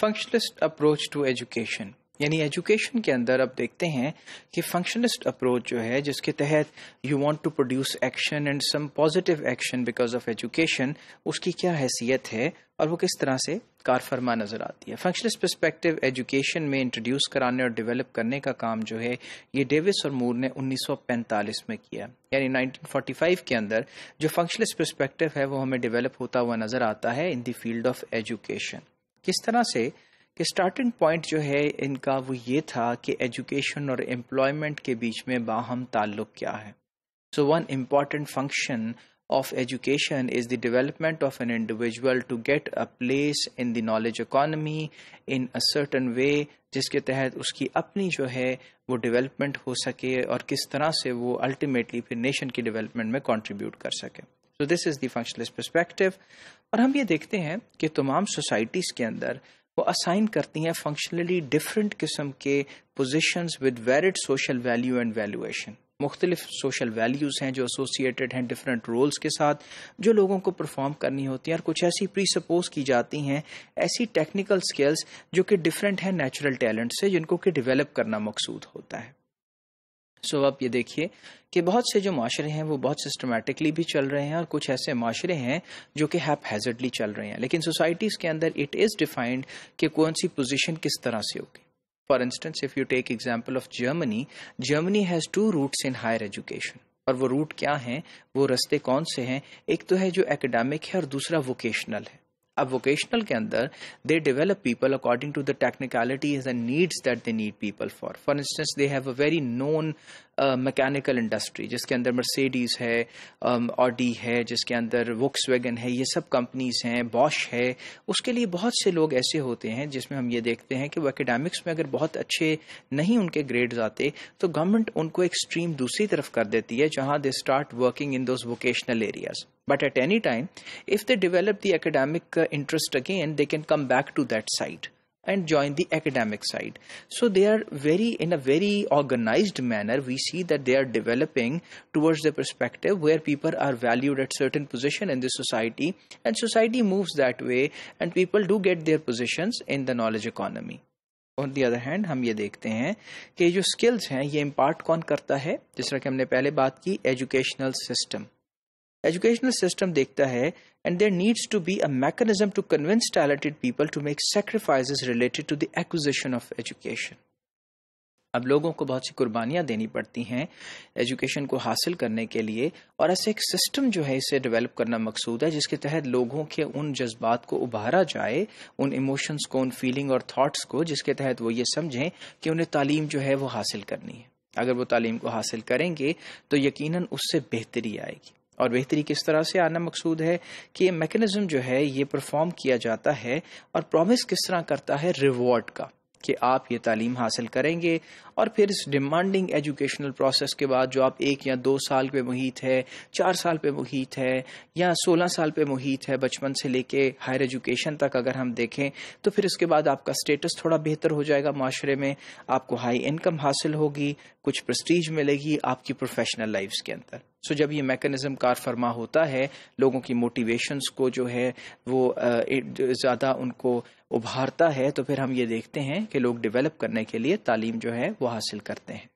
Functionalist approach to education यानी education के अंदर अब देखते हैं कि फंक्शनलिस्ट अप्रोच जो है जिसके तहत you want to produce action and some positive action because of education उसकी क्या हैसियत है और वो किस तरह से कारफरमा नज़र आती है फंक्शनलिस्ट परस्पेक्टिव एजुकेशन में इंट्रोड्यूस कराने और डेवलप करने का काम जो है ये डेविस और मूर ने 1945 में किया यानी 1945 के अंदर जो फंक्शनलिस्ट परस्पेक्टिव है वो हमें डेवलप होता हुआ नज़र आता है in the field of education किस तरह से कि स्टार्टिंग पॉइंट जो है इनका वो ये था कि एजुकेशन और एम्प्लॉयमेंट के बीच में बाहम ताल्लुक क्या है so one important function of education is the development of an individual to get a place in the knowledge economy in a certain way जिसके तहत उसकी अपनी जो है वो डेवलपमेंट हो सके और किस तरह से वो अल्टीमेटली फिर नेशन की डेवलपमेंट में कंट्रीब्यूट कर सके so this is the functionalist perspective और हम ये देखते हैं कि तमाम सोसाइटीज़ के अंदर वो असाइन करती हैं फंक्शनली डिफरेंट किस्म के position with varied social value and valuation मुख्तलिफ सोशल वैल्यूज़ हैं जो एसोसिएटेड हैं डिफरेंट रोल्स के साथ जो लोगों को परफॉर्म करनी होती हैं और कुछ ऐसी प्री सपोज की जाती हैं ऐसी टेक्निकल स्किल्स जो कि डिफरेंट हैं नेचुरल टैलेंट से जिनको कि डेवलप करना मकसूद होता है सो so, आप ये देखिए कि बहुत से जो माशरे हैं वो बहुत सिस्टमेटिकली भी चल रहे हैं और कुछ ऐसे माशरे हैं जो कि हैप हैजर्डली चल रहे हैं लेकिन सोसाइटीज़ के अंदर इट इज़ डिफाइंड कि कौन सी पोजिशन किस तरह से होगी for instance if you take example of Germany Germany has two routes in higher education और वो रूट क्या हैं वो रस्ते कौन से हैं एक तो है जो एकेडमिक है और दूसरा वोकेशनल है अब वोकेशनल के अंदर they develop people according to the technicalities and needs that they need people for for instance they have a very known mechanical industry जिसके अंदर मर्सिडीज है ऑडी um, है जिसके अंदर वोक्स है ये सब कंपनीज हैं बॉश है उसके लिए बहुत से लोग ऐसे होते हैं जिसमें हम ये देखते हैं कि वो एकेडमिक्स में अगर बहुत अच्छे नहीं उनके ग्रेड्स आते तो गवर्नमेंट उनको एक स्ट्रीम दूसरी तरफ कर देती है जहां they start working in those vocational areas But at any time, if they develop the academic uh, interest again, they can come back to that side and join the academic side. So they are very, in a very organized manner, we see that they are developing towards the perspective where people are valued at certain position in the society and society moves that way and people do get their positions in the knowledge economy. On the other hand, हम ये देखते हैं कि जो skills हैं impart कौन करता है जिस तरह की पहले बात की educational system. एजुकेशनल सिस्टम देखता है and there needs to be a mechanism to convince talented people to make sacrifice related to the acquisition of अब लोगों को बहुत सी कुर्बानियां देनी पड़ती हैं एजुकेशन को हासिल करने के लिए और ऐसे एक सिस्टम जो है इसे डेवलप करना मकसूद है जिसके तहत लोगों के उन जज्बात को उभारा जाए उन इमोशंस को उन फीलिंग और थाट्स को जिसके तहत वो ये समझें कि उन्हें तालीम जो है वो हासिल करनी है अगर वो तालीम को हासिल करेंगे तो यकीनन उससे बेहतरी आएगी और बेहतरी किस तरह से आना मकसूद है कि ये मैकेनिज्म जो है ये परफॉर्म किया जाता है और प्रॉमिस किस तरह करता है रिवॉर्ड का कि आप ये तालीम हासिल करेंगे और फिर इस डिमांडिंग एजुकेशनल प्रोसेस के बाद जो आप एक या दो साल पे मुहित है चार साल पे मुहित है या सोलह साल पे मुहित है बचपन से लेके हायर एजुकेशन तक अगर हम देखें तो फिर उसके बाद आपका स्टेटस थोड़ा बेहतर हो जाएगा माशरे में आपको हाई इनकम हासिल होगी कुछ प्रस्टीज मिलेगी आपकी प्रोफेशनल लाइफ के अंदर सो so, जब ये मैकेनिज्म कार फरमा होता है लोगों की मोटिवेशंस को जो है वो ज़्यादा उनको उभारता है तो फिर हम ये देखते हैं कि लोग डेवलप करने के लिए तालीम जो है वो हासिल करते हैं